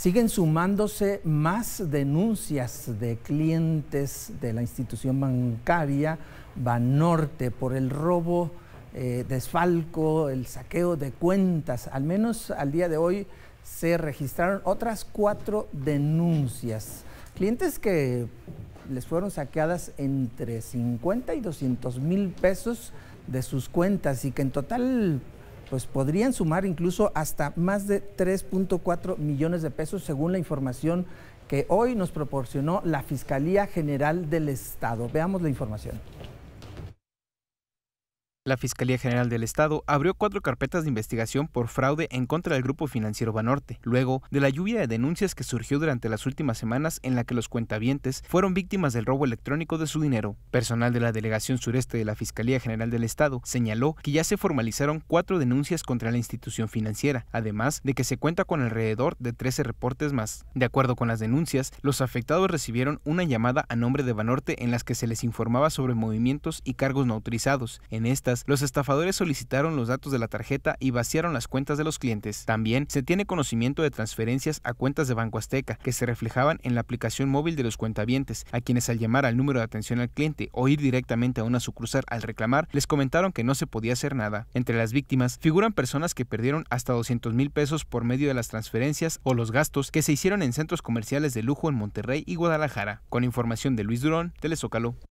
siguen sumándose más denuncias de clientes de la institución bancaria Banorte por el robo, eh, desfalco, el saqueo de cuentas. Al menos al día de hoy se registraron otras cuatro denuncias. Clientes que les fueron saqueadas entre 50 y 200 mil pesos de sus cuentas y que en total pues podrían sumar incluso hasta más de 3.4 millones de pesos, según la información que hoy nos proporcionó la Fiscalía General del Estado. Veamos la información. La Fiscalía General del Estado abrió cuatro carpetas de investigación por fraude en contra del grupo financiero Banorte, luego de la lluvia de denuncias que surgió durante las últimas semanas en la que los cuentavientes fueron víctimas del robo electrónico de su dinero. Personal de la Delegación Sureste de la Fiscalía General del Estado señaló que ya se formalizaron cuatro denuncias contra la institución financiera, además de que se cuenta con alrededor de 13 reportes más. De acuerdo con las denuncias, los afectados recibieron una llamada a nombre de Banorte en las que se les informaba sobre movimientos y cargos no autorizados. En estas los estafadores solicitaron los datos de la tarjeta y vaciaron las cuentas de los clientes. También se tiene conocimiento de transferencias a cuentas de Banco Azteca que se reflejaban en la aplicación móvil de los cuentavientes, a quienes al llamar al número de atención al cliente o ir directamente a una sucursal al reclamar, les comentaron que no se podía hacer nada. Entre las víctimas figuran personas que perdieron hasta 200 mil pesos por medio de las transferencias o los gastos que se hicieron en centros comerciales de lujo en Monterrey y Guadalajara. Con información de Luis Durón, Telezócalo.